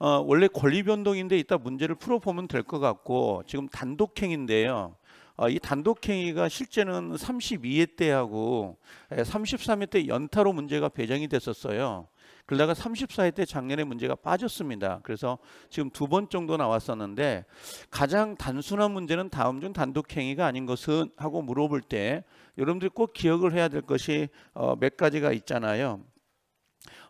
어, 원래 권리 변동인데 이따 문제를 풀어보면 될 것 같고 지금 단독행인데요. 어, 이 단독행위가 실제는 32회 때하고 33회 예, 때 연타로 문제가 배정이 됐었어요. 그러다가 34회 때 작년에 문제가 빠졌습니다. 그래서 지금 두 번 정도 나왔었는데 가장 단순한 문제는 다음 중 단독행위가 아닌 것은 하고 물어볼 때 여러분들이 꼭 기억을 해야 될 것이 어, 몇 가지가 있잖아요.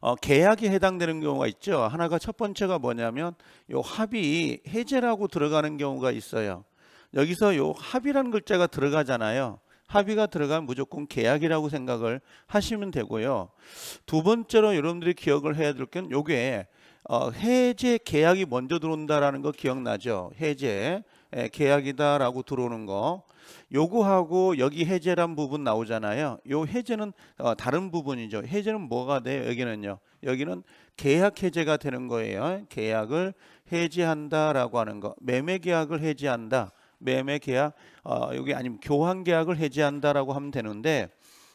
어, 계약에 해당되는 경우가 있죠. 하나가 첫 번째가 뭐냐면 요 합의 해제라고 들어가는 경우가 있어요. 여기서 요 합의라는 글자가 들어가잖아요. 합의가 들어간 무조건 계약이라고 생각을 하시면 되고요. 두 번째로 여러분들이 기억을 해야 될건 요게 어, 해제 계약이 먼저 들어온다라는 거 기억나죠? 해제. 예, 계약이다라고 들어오는 거 요구하고 여기 해제란 부분 나오잖아요. 요 해제는 어, 다른 부분이죠. 해제는 뭐가 돼요? 여기는요. 여기는 계약 해제가 되는 거예요. 계약을 해제한다라고 하는 거. 매매 계약을 해제한다 매매 계약 어, 여기 아니면 교환 계약을 해제한다라고 하면 되는데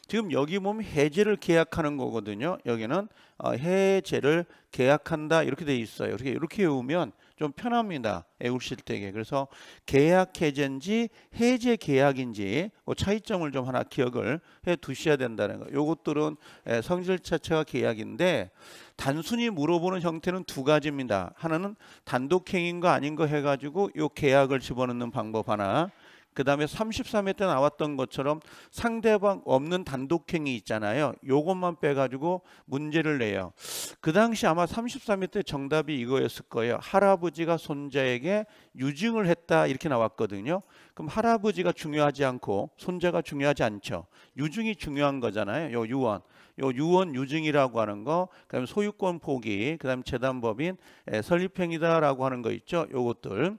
지금 여기 보면 해제를 계약하는 거거든요. 여기는 어, 해제를 계약한다 이렇게 돼 있어요. 이렇게 이렇게 외우면 좀 편합니다. 애울실대계. 그래서 계약 해제인지 해제 계약인지 그 차이점을 좀 하나 기억을 해 두셔야 된다는 거. 요것들은 성질 자체가 계약인데 단순히 물어보는 형태는 두 가지입니다. 하나는 단독 행인가 아닌가 해가지고 요 계약을 집어넣는 방법 하나. 그 다음에 33회 때 나왔던 것처럼 상대방 없는 단독행위 있잖아요. 요것만 빼가지고 문제를 내요. 그 당시 아마 33회 때 정답이 이거였을 거예요. 할아버지가 손자에게 유증을 했다 이렇게 나왔거든요. 그럼 할아버지가 중요하지 않고 손자가 중요하지 않죠. 유증이 중요한 거잖아요. 요 유언. 요 유언 유증이라고 하는 거, 그다음에 소유권 포기, 그다음 재단법인 설립행위다라고 하는 거 있죠. 요것들.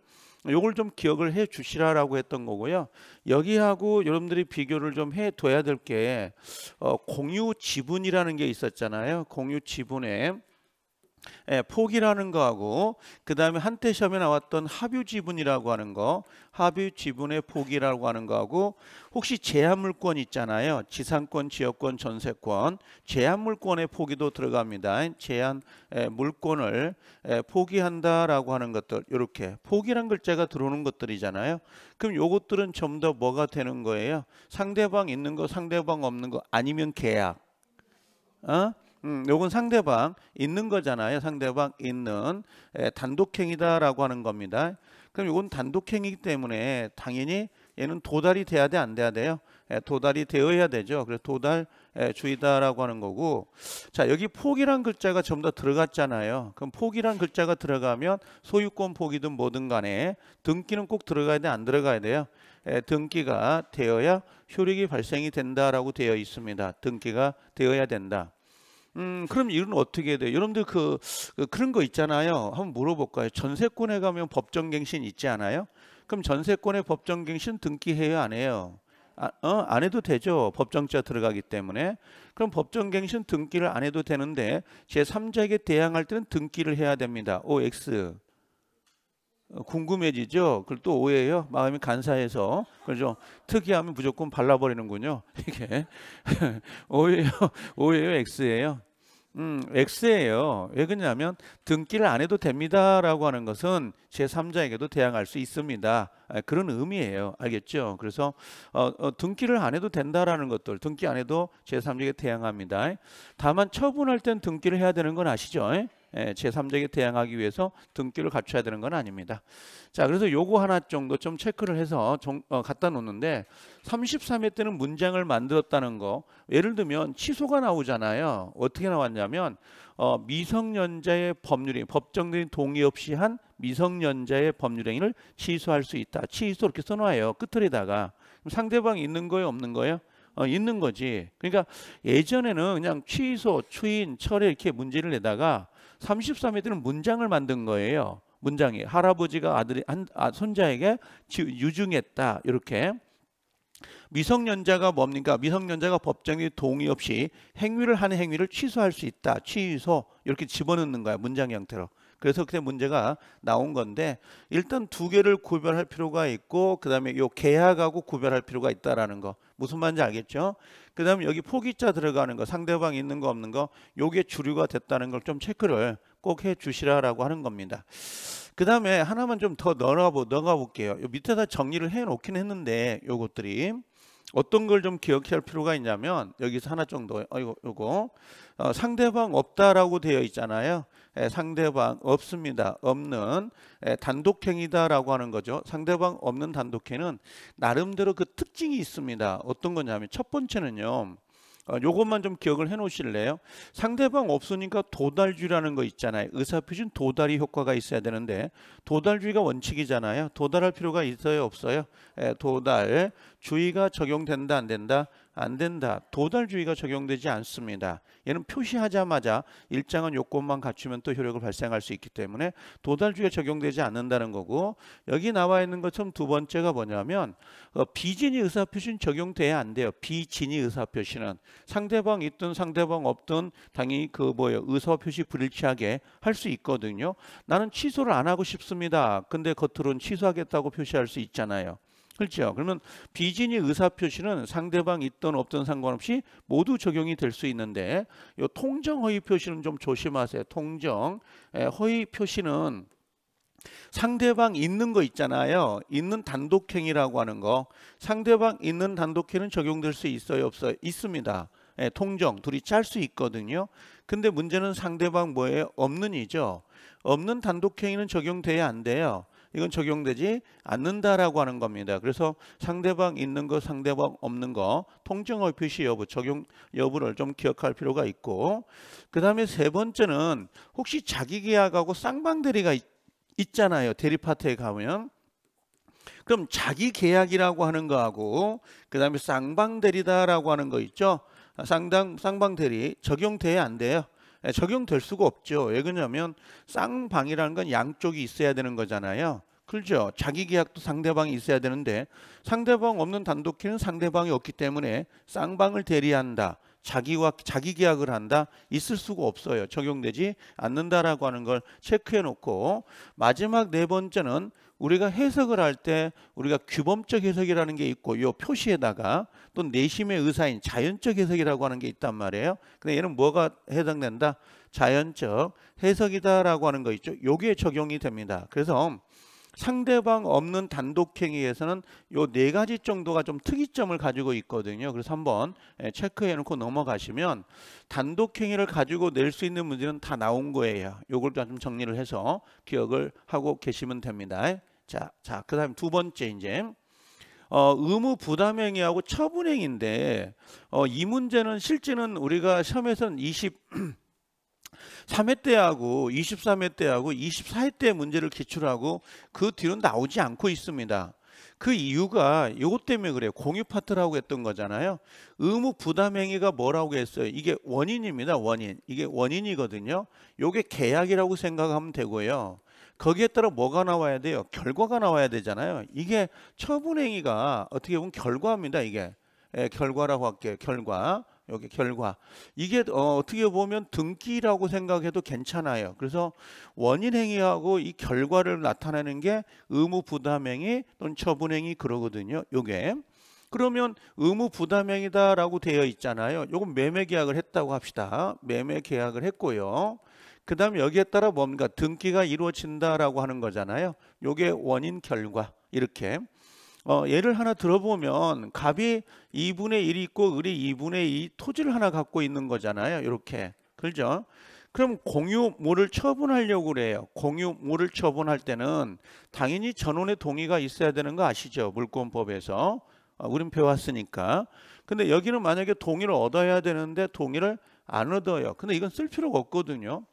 요걸 좀 기억을 해 주시라라고 했던 거고요. 여기하고 여러분들이 비교를 좀 해 둬야 될게 어, 공유 지분이라는 게 있었잖아요. 공유 지분에 예, 폭이라는 거하고 그 다음에 한때 시험에 나왔던 합유 지분이라고 하는 거 합유 지분의 폭이라고 하는 거하고 혹시 제한물권 있잖아요 지상권 지역권 전세권 제한물권의 포기도 들어갑니다 제한 예, 물권을 예, 포기한다라고 하는 것들 이렇게 포기란 글자가 들어오는 것들이잖아요 그럼 요것들은 좀 더 뭐가 되는 거예요 상대방 있는 거 상대방 없는 거 아니면 계약 어? 음, 요건 상대방 있는 거잖아요. 상대방 있는 에, 단독행위다라고 하는 겁니다. 그럼 요건 단독행위이기 때문에 당연히 얘는 도달이 돼야 돼 안 돼야 돼요? 에, 도달이 되어야 되죠. 그래서 도달 에, 주의다라고 하는 거고 자 여기 포기란 글자가 전부 다 들어갔잖아요. 그럼 포기란 글자가 들어가면 소유권 포기든 뭐든 간에 등기는 꼭 들어가야 돼 안 들어가야 돼요? 에, 등기가 되어야 효력이 발생이 된다라고 되어 있습니다. 등기가 되어야 된다. 음, 그럼 이런 어떻게 돼 여러분들 그, 그 그런 거 있잖아요. 한번 물어볼까요? 전세권에 가면 법정갱신 있지 않아요? 그럼 전세권에 법정갱신 등기해요, 안 해요? 아, 어? 안 해도 되죠. 법정자 들어가기 때문에. 그럼 법정갱신 등기를 안 해도 되는데 제3자에게 대항할 때는 등기를 해야 됩니다. OX. 어, 궁금해지죠. 그걸 또 오해해요. 마음이 간사해서 그죠. 특이하면 무조건 발라버리는군요. 이게 오해요. 오해요. X예요. 음, X예요. 왜 그러냐면 등기를 안 해도 됩니다라고 하는 것은 제 3자에게도 대항할 수 있습니다. 아, 그런 의미예요. 알겠죠? 그래서 어, 어, 등기를 안 해도 된다라는 것들, 등기 안 해도 제 3자에게 대항합니다. 다만 처분할 땐 등기를 해야 되는 건 아시죠? 예, 제3자에게 대항하기 위해서 등기를 갖춰야 되는 건 아닙니다. 자, 그래서 요거 하나 정도 좀 체크를 해서 정, 어, 갖다 놓는데 33회 때는 문장을 만들었다는 거 예를 들면 취소가 나오잖아요. 어떻게 나왔냐면 어, 미성년자의 법률이 법정적인 동의 없이 한 미성년자의 법률행위를 취소할 수 있다. 취소 이렇게 써놔요. 끝에다가 상대방이 있는 거예요, 없는 거예요? 어, 있는 거지. 그러니까 예전에는 그냥 취소, 추인, 철회 이렇게 문제를 내다가 33회들은 문장을 만든 거예요. 문장이 할아버지가 아들이 한, 아, 손자에게 유증했다 이렇게 미성년자가 뭡니까? 미성년자가 법정의 동의 없이 행위를 하는 행위를 취소할 수 있다. 취소 이렇게 집어넣는 거야 문장 형태로. 그래서 그때 문제가 나온 건데 일단 두 개를 구별할 필요가 있고 그다음에 요 계약하고 구별할 필요가 있다라는 거 무슨 말인지 알겠죠? 그다음 에 여기 포기자 들어가는 거 상대방 있는 거 없는 거 요게 주류가 됐다는 걸 좀 체크를 꼭 해 주시라라고 하는 겁니다. 그 다음에 하나만 좀 더 넣어가 볼게요. 요 밑에다 정리를 해 놓긴 했는데 요것들이 어떤 걸 좀 기억할 필요가 있냐면 여기서 하나 정도 어, 이거 이거 어, 상대방 없다라고 되어 있잖아요. 상대방 없습니다. 없는 단독행위다라고 하는 거죠. 상대방 없는 단독행위는 나름대로 그 특징이 있습니다. 어떤 거냐면 첫 번째는요. 어, 요것만 좀 기억을 해 놓으실래요? 상대방 없으니까 도달주의라는 거 있잖아요. 의사표준 도달이 효과가 있어야 되는데 도달주의가 원칙이잖아요. 도달할 필요가 있어요? 없어요? 도달, 주의가 적용된다 안 된다 안 된다. 도달주의가 적용되지 않습니다. 얘는 표시하자마자 일정한 요건만 갖추면 또 효력을 발생할 수 있기 때문에 도달주의가 적용되지 않는다는 거고 여기 나와 있는 것처럼 두 번째가 뭐냐면 어, 비진이 의사표시는 적용돼야 안 돼요. 비진이 의사표시는 상대방 있든 상대방 없든 당연히 그 뭐예요. 의사표시 불일치하게 할 수 있거든요. 나는 취소를 안 하고 싶습니다. 근데 겉으로는 취소하겠다고 표시할 수 있잖아요. 그렇죠. 그러면 비진이 의사 표시는 상대방 있던 없던 상관없이 모두 적용이 될 수 있는데 요 통정 허위 표시는 좀 조심하세요. 통정 에, 예, 허위 표시는 상대방 있는 거 있잖아요. 있는 단독행위라고 하는 거. 상대방 있는 단독행위는 적용될 수 있어요, 없어요? 있습니다. 예, 통정 둘이 짤 수 있거든요. 근데 문제는 상대방 뭐에 없는 이죠. 없는 단독행위는 적용돼야 안 돼요. 이건 적용되지 않는다라고 하는 겁니다. 그래서 상대방 있는 거 상대방 없는 거 통증의 표시 여부 적용 여부를 좀 기억할 필요가 있고 그 다음에 세 번째는 혹시 자기계약하고 쌍방대리가 있, 있잖아요. 대리파트에 가면 그럼 자기 계약이라고 하는 거하고 그다음에 쌍방대리다라고 하는 거 있죠. 쌍당 쌍방대리 적용돼야 안 돼요. 예, 적용될 수가 없죠. 왜 그러냐면 쌍방이라는 건 양쪽이 있어야 되는 거잖아요. 그렇죠. 자기 계약도 상대방이 있어야 되는데 상대방 없는 단독회는 상대방이 없기 때문에 쌍방을 대리한다. 자기와 자기 계약을 한다 있을 수가 없어요 적용되지 않는다라고 하는 걸 체크해 놓고 마지막 네 번째는 우리가 해석을 할 때 우리가 규범적 해석이라는 게 있고 요 표시에다가 또 내심의 의사인 자연적 해석이라고 하는 게 있단 말이에요. 근데 얘는 뭐가 해당된다? 자연적 해석이다라고 하는 거 있죠. 요게 적용이 됩니다. 그래서 상대방 없는 단독행위에서는 요 네 가지 정도가 좀 특이점을 가지고 있거든요. 그래서 한번 예, 체크해 놓고 넘어가시면 단독행위를 가지고 낼 수 있는 문제는 다 나온 거예요. 요걸 좀 정리를 해서 기억을 하고 계시면 됩니다. 자, 자, 그다음 두 번째 이제 어, 의무 부담행위하고 처분행위인데 어, 이 문제는 실제는 우리가 시험에서는 20 3회 때하고 23회 때하고 24회 때 문제를 기출하고 그 뒤로 나오지 않고 있습니다. 그 이유가 이것 때문에 그래요. 공유 파트라고 했던 거잖아요. 의무 부담 행위가 뭐라고 했어요? 이게 원인입니다. 원인. 이게 원인이거든요. 이게 계약이라고 생각하면 되고요. 거기에 따라 뭐가 나와야 돼요? 결과가 나와야 되잖아요. 이게 처분 행위가 어떻게 보면 결과입니다. 이게 예, 결과라고 할게요. 결과. 여기 결과 이게 어, 떻게 보면 등기라고 생각해도 괜찮아요. 그래서 원인 행위하고 이 결과를 나타내는 게 의무 부담행위 또는 처분행위 그러거든요. 요게 그러면 의무 부담행위다라고 되어 있잖아요. 요건 매매 계약을 했다고 합시다. 매매 계약을 했고요. 그다음에 여기에 따라 뭔가 등기가 이루어진다라고 하는 거잖아요. 요게 원인 결과 이렇게 어, 예를 하나 들어보면 갑이 2분의 1이 있고 을이 2분의 2 토지를 하나 갖고 있는 거잖아요. 이렇게. 그죠? 렇 그럼 공유물을 처분하려고 그래요. 공유물을 처분할 때는 당연히 전원의 동의가 있어야 되는 거 아시죠? 물권법에서. 어, 우린 배웠으니까. 근데 여기는 만약에 동의를 얻어야 되는데 동의를 안 얻어요. 근데 이건 쓸 필요가 없거든요.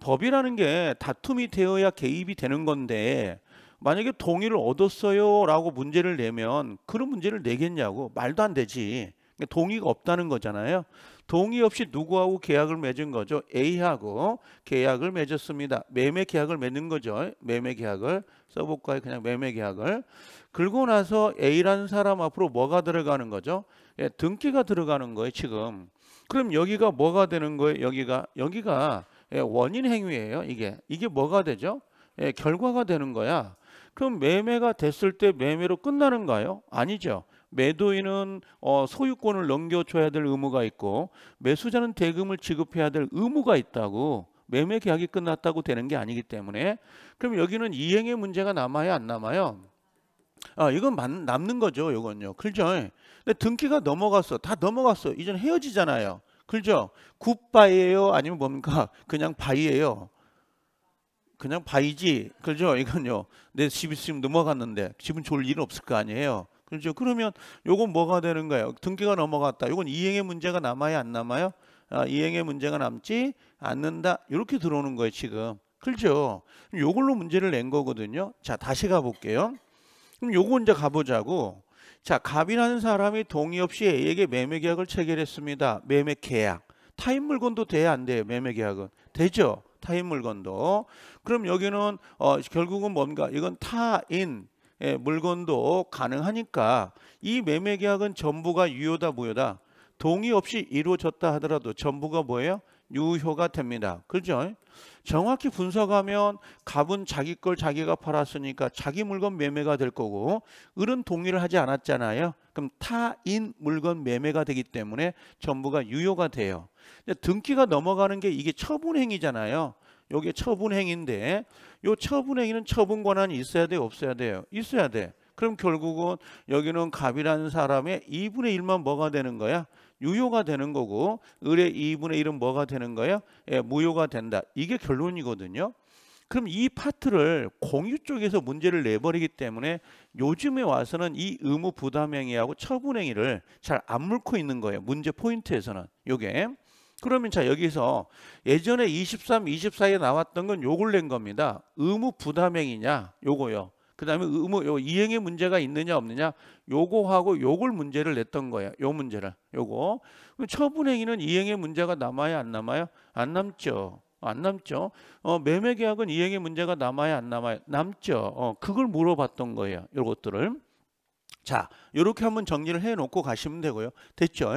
법이라는 게 다툼이 되어야 개입이 되는 건데 만약에 동의를 얻었어요라고 문제를 내면 그런 문제를 내겠냐고 말도 안 되지. 그러니까 동의가 없다는 거잖아요. 동의 없이 누구하고 계약을 맺은 거죠? A하고 계약을 맺었습니다. 매매 계약을 맺는 거죠. 매매 계약을 써볼까요? 그냥 매매 계약을. 그리고 나서 A라는 사람 앞으로 뭐가 들어가는 거죠? 예, 등기가 들어가는 거예요, 지금. 그럼 여기가 뭐가 되는 거예요? 여기가 여기가 예, 원인 행위예요, 이게. 이게 뭐가 되죠? 예, 결과가 되는 거야. 그럼 매매가 됐을 때 매매로 끝나는가요? 아니죠. 매도인은 어, 소유권을 넘겨줘야 될 의무가 있고 매수자는 대금을 지급해야 될 의무가 있다고 매매 계약이 끝났다고 되는 게 아니기 때문에 그럼 여기는 이행의 문제가 남아야 안 남아요? 아 이건 남는 거죠 이건요 그죠 근데 등기가 넘어갔어 다 넘어갔어 이젠 헤어지잖아요 그죠 굿바이예요 아니면 뭡니까 그냥 바이예요 그냥 바이지 그죠 이건요 내집 있으면 넘어갔는데 집은 좋을 일은 없을 거 아니에요 그렇죠 그러면 요건 뭐가 되는 거예요 등기가 넘어갔다 요건 이행의 문제가 남아야 안 남아요 아, 이행의 문제가 남지 않는다 이렇게 들어오는 거예요 지금 그렇죠 요걸로 문제를 낸 거거든요 자 다시 가볼게요 그럼 요거 이제 가보자고 자 갑이라는 사람이 동의 없이 A에게 매매 계약을 체결했습니다 매매 계약 타인 물건도 돼야 안 돼요 매매 계약은 되죠 타인 물건도 그럼 여기는 어, 결국은 뭔가 이건 타인 예, 물건도 가능하니까 이 매매 계약은 전부가 유효다 무효다 동의 없이 이루어졌다 하더라도 전부가 뭐예요? 유효가 됩니다. 그죠? 정확히 분석하면 갑은 자기 걸 자기가 팔았으니까 자기 물건 매매가 될 거고 을은 동의를 하지 않았잖아요. 그럼 타인 물건 매매가 되기 때문에 전부가 유효가 돼요. 등기가 넘어가는 게 이게 처분행위잖아요. 요게 처분행위인데 요 처분행위는 처분 권한이 있어야 돼요? 없어야 돼요? 있어야 돼. 그럼 결국은 여기는 갑이라는 사람의 2분의 1만 뭐가 되는 거야? 유효가 되는 거고 을의 2분의 1은 뭐가 되는 거예요? 예, 무효가 된다. 이게 결론이거든요. 그럼 이 파트를 공유 쪽에서 문제를 내버리기 때문에 요즘에 와서는 이 의무 부담행위하고 처분행위를 잘 안 물고 있는 거예요. 문제 포인트에서는. 요게. 그러면 자 여기서 예전에 23, 24에 나왔던 건 요걸 낸 겁니다. 의무 부담행위냐 요거요. 그다음에 의무 요이행의 문제가 있느냐 없느냐 요거하고 요걸 문제를 냈던 거예요. 요 문제를. 요거. 그럼 처분 행위는 이행의 문제가 남아야 안 남아요? 안 남죠. 안 남죠. 어, 매매 계약은 이행의 문제가 남아야 안 남아요? 남죠. 어, 그걸 물어봤던 거예요. 요것들을. 자, 요렇게 한번 정리를 해놓고 가시면 되고요. 됐죠?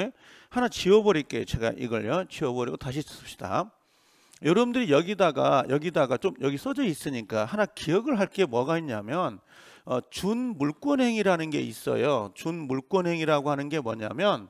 하나 지워버릴게요. 제가 이걸요. 지워버리고 다시 씁시다. 여러분들이 여기다가 여기다가 좀 여기 써져 있으니까 하나 기억을 할 게 뭐가 있냐면 어, 준 물권행위라는 게 있어요. 준 물권행위라고 하는 게 뭐냐면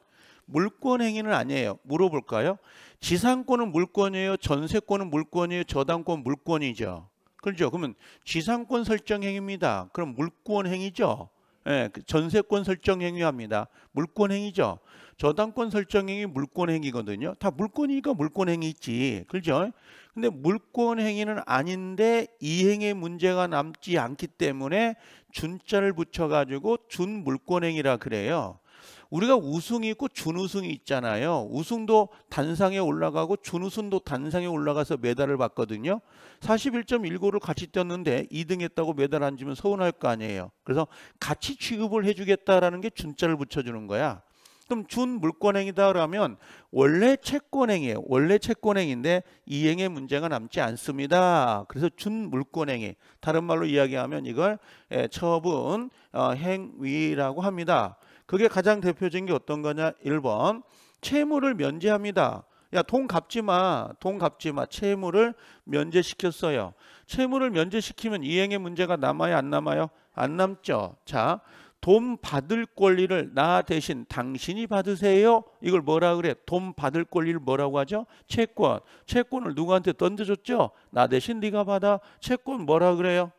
물권행위는 아니에요. 물어볼까요? 지상권은 물권이에요. 전세권은 물권이에요. 저당권 물권이죠. 그렇죠. 그러면 지상권 설정행위입니다. 그럼 물권행위죠. 예, 그 전세권 설정 행위합니다. 물권 행위죠. 저당권 설정 행위 물권 행위거든요. 다 물권이니까 물권 행위지. 그죠? 근데 물권 행위는 아닌데 이행의 문제가 남지 않기 때문에 준자를 붙여 가지고 준물권 행위라 그래요. 우리가 우승이 있고 준우승이 있잖아요. 우승도 단상에 올라가고 준우승도 단상에 올라가서 메달을 받거든요. 41.19를 같이 뛰었는데 2등 했다고 메달 안 주면 서운할 거 아니에요. 그래서 같이 취급을 해주겠다라는 게 준자를 붙여주는 거야. 그럼 준 물권행이다 그러면 원래 채권행이에요. 원래 채권행인데 이행의 문제가 남지 않습니다. 그래서 준 물권행이 다른 말로 이야기하면 이걸 예, 처분 어, 행위라고 합니다. 그게 가장 대표적인 게 어떤 거냐? 1번. 채무를 면제합니다. 야, 돈 갚지 마. 돈 갚지 마. 채무를 면제시켰어요. 채무를 면제시키면 이행의 문제가 남아요, 안 남아요? 안 남죠. 자, 돈 받을 권리를 나 대신 당신이 받으세요. 이걸 뭐라 그래? 돈 받을 권리를 뭐라고 하죠? 채권. 채권을 누구한테 던져줬죠? 나 대신 네가 받아. 채권 뭐라 그래요?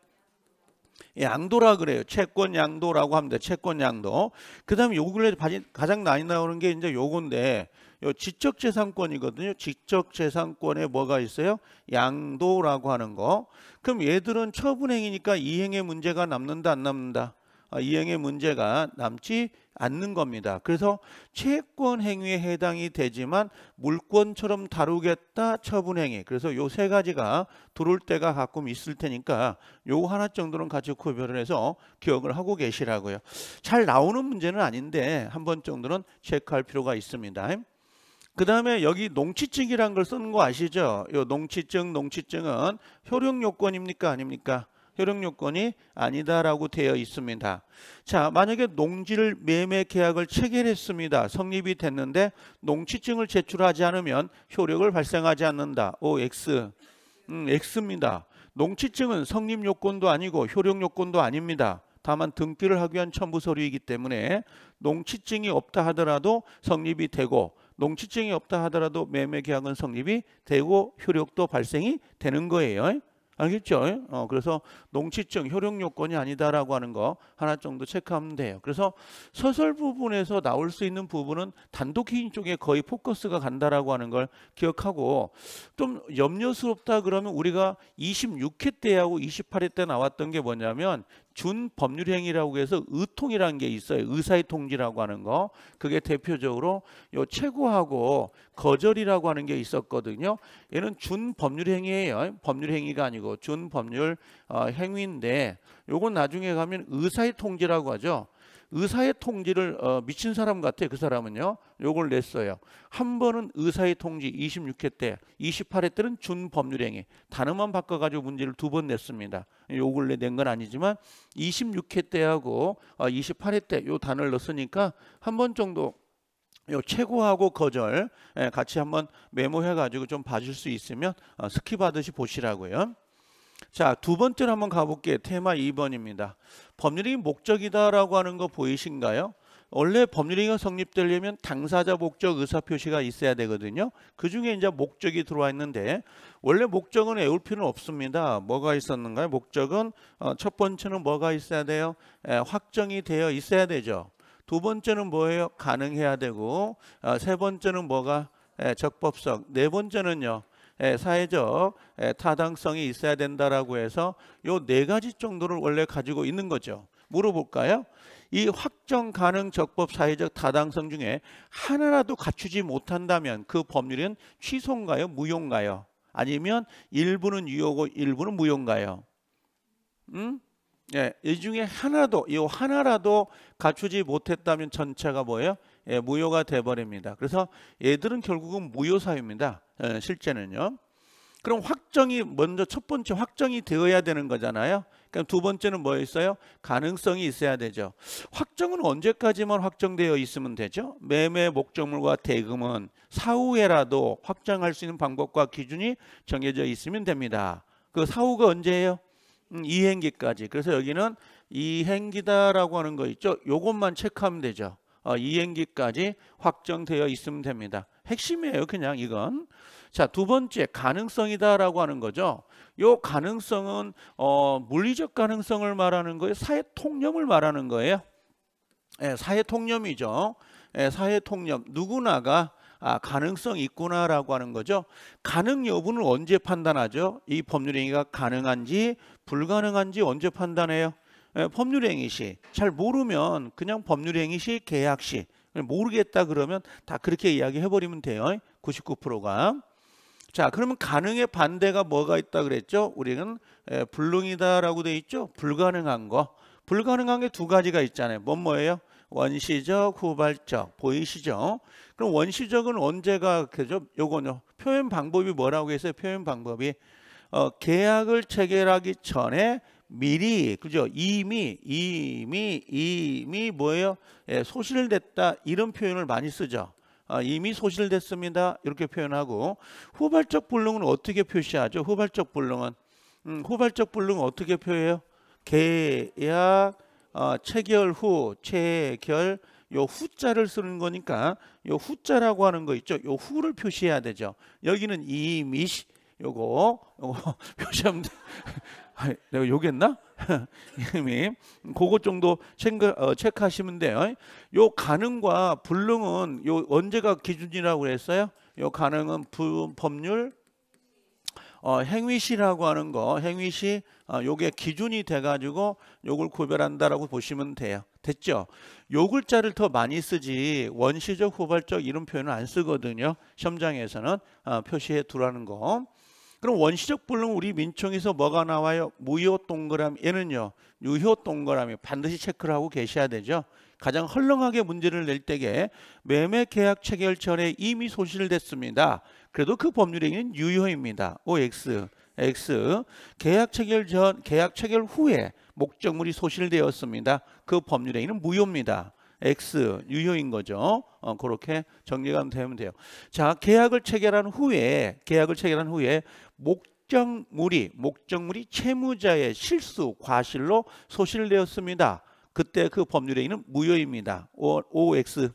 양도라 그래요. 채권 양도라고 합니다. 채권 양도. 그다음에 요 근래 가장 많이 나오는 게 이제 요건데 요 지적재산권이거든요. 지적재산권에 뭐가 있어요? 양도라고 하는 거. 그럼 얘들은 처분행위니까 이행의 문제가 남는다 안 남는다? 어, 이행의 문제가 남지 않는 겁니다. 그래서 채권 행위에 해당이 되지만 물권처럼 다루겠다 처분 행위. 그래서 요 세 가지가 들어올 때가 가끔 있을 테니까 요 하나 정도는 같이 구별을 해서 기억을 하고 계시라고요. 잘 나오는 문제는 아닌데 한 번 정도는 체크할 필요가 있습니다. 그 다음에 여기 농취증이란 걸 쓰는 거 아시죠? 요 농취증, 농취증은 효력 요건입니까? 아닙니까? 효력 요건이 아니다라고 되어 있습니다. 자, 만약에 농지를 매매 계약을 체결했습니다. 성립이 됐는데 농취증을 제출하지 않으면 효력을 발생하지 않는다. o X. 음, X입니다. 농취증은 성립 요건도 아니고 효력 요건도 아닙니다. 다만 등기를 하기 위한 첨부 서류이기 때문에 농취증이 없다 하더라도 성립이 되고 농취증이 없다 하더라도 매매 계약은 성립이 되고 효력도 발생이 되는 거예요. 알겠죠? 어, 그래서 농취증 효력 요건이 아니다라고 하는 거 하나 정도 체크하면 돼요. 그래서 서설 부분에서 나올 수 있는 부분은 단독 희인 쪽에 거의 포커스가 간다라고 하는 걸 기억하고 좀 염려스럽다 그러면 우리가 26회 때하고 28회 때 나왔던 게 뭐냐면 준법률행위라고 해서 의통이라는 게 있어요. 의사의 통지라고 하는 거. 그게 대표적으로 요 최고하고 거절이라고 하는 게 있었거든요. 얘는 준법률행위예요. 법률행위가 아니고 준법률 어, 행위인데 요건 나중에 가면 의사의 통지라고 하죠. 의사의 통지를 어, 미친 사람 같아 요그 사람은요. 요걸 냈어요. 한 번은 의사의 통지 26회 때, 28회 때는 준법률행위 단어만 바꿔가지고 문제를 두 번 냈습니다. 요걸 낸 건 아니지만 26회 때하고 어, 28회 때 요 단어를 넣었으니까 한 번 정도 요 최고하고 거절 예, 같이 한번 메모해가지고 좀 봐줄 수 있으면 어, 스키 받듯이 보시라고요. 자, 두 번째로 한번 가볼게요. 테마 2번입니다. 법률이 목적이다라고 하는 거 보이신가요? 원래 법률행위가 성립되려면 당사자 목적 의사표시가 있어야 되거든요. 그중에 이제 목적이 들어와 있는데 원래 목적은 애울 필요는 없습니다. 뭐가 있었는가요? 목적은 어, 첫 번째는 뭐가 있어야 돼요? 확정이 되어 있어야 되죠. 두 번째는 뭐예요? 가능해야 되고 어, 세 번째는 뭐가 적법성. 네 번째는요. 예, 사회적 예, 타당성이 있어야 된다라고 해서 요 네 가지 정도를 원래 가지고 있는 거죠. 물어볼까요? 이 확정 가능 적법 사회적 타당성 중에 하나라도 갖추지 못한다면 그 법률은 취소인가요? 무효인가요? 아니면 일부는 유효고 일부는 무효인가요? 음? 예, 이 중에 하나도 이 하나라도 갖추지 못했다면 전체가 뭐예요? 예, 무효가 돼버립니다. 그래서 얘들은 결국은 무효사유입니다. 예, 실제는요. 그럼 확정이 먼저 첫 번째 확정이 되어야 되는 거잖아요. 그럼 두 번째는 뭐 있어요? 가능성이 있어야 되죠. 확정은 언제까지만 확정되어 있으면 되죠? 매매 목적물과 대금은 사후에라도 확정할 수 있는 방법과 기준이 정해져 있으면 됩니다. 그 사후가 언제예요? 음, 이행기까지. 그래서 여기는 이행기다라고 하는 거 있죠. 요것만 체크하면 되죠. 어, 이행기까지 확정되어 있으면 됩니다. 핵심이에요, 그냥 이건. 자, 두 번째 가능성이다라고 하는 거죠. 요 가능성은 어, 물리적 가능성을 말하는 거예요. 사회 통념을 말하는 거예요. 예, 사회 통념이죠. 예, 사회 통념. 누구나가 아, 가능성이 있구나라고 하는 거죠. 가능 여부는 언제 판단하죠? 이 법률행위가 가능한지 불가능한지 언제 판단해요? 예, 법률행위 시잘 모르면 그냥 법률행위 시 계약 시 모르겠다 그러면 다 그렇게 이야기해 버리면 돼요. 99%가 자 그러면 가능의 반대가 뭐가 있다 그랬죠? 우리는 에, 예, 불능이다라고 돼 있죠. 불가능한 거 불가능한 게 두 가지가 있잖아요. 뭔 뭐예요? 원시적, 후발적 보이시죠? 그럼 원시적은 언제가 그죠? 요거는 표현 방법이 뭐라고 해서 표현 방법이 어, 계약을 체결하기 전에 미리 그죠? 이미 이미 이미 뭐예요? 예, 소실됐다 이런 표현을 많이 쓰죠. 아, 이미 소실됐습니다 이렇게 표현하고 후발적 불능은 어떻게 표시하죠? 후발적 불능은 음, 후발적 불능은 어떻게 표해요? 계약 어, 체결 후 체결 요 후자를 쓰는 거니까 요 후자라고 하는 거 있죠. 요 후를 표시해야 되죠. 여기는 이미 요거, 요거 표시하면 내가 욕했나? 이미 그것 정도 체크, 어, 체크하시면 돼요. 요 가능과 불능은 요 언제가 기준이라고 그어요요 가능은 부, 법률 어, 행위시라고 하는 거 행위시 어, 요게 기준이 돼가지고 요걸 구별한다라고 보시면 돼요. 됐죠? 요 글자를 더 많이 쓰지 원시적 후발적 이런 표현은 안 쓰거든요. 시험장에서는 어, 표시해 두라는 거. 그럼 원시적 불능 우리 민청에서 뭐가 나와요? 무효 동그라미 얘는요. 유효 동그라미 반드시 체크를 하고 계셔야 되죠. 가장 헐렁하게 문제를 낼 때에 매매 계약 체결 전에 이미 소실됐습니다. 그래도 그 법률행위는 유효입니다. OX X 계약 체결 전 계약 체결 후에 목적물이 소실되었습니다. 그 법률행위는 무효입니다. X 유효인 거죠. 어, 그렇게 정리가 되면 돼요. 자, 계약을 체결한 후에 계약을 체결한 후에 목적물이 목적물이 채무자의 실수 과실로 소실되었습니다. 그때 그 법률에 있는 무효입니다. OX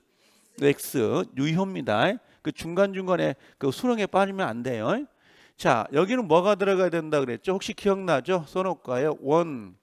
X 유효입니다. 그 중간중간에 그 수렁에 빠지면 안 돼요. 자, 여기는 뭐가 들어가야 된다 그랬죠? 혹시 기억나죠? 써놓을까요? 원,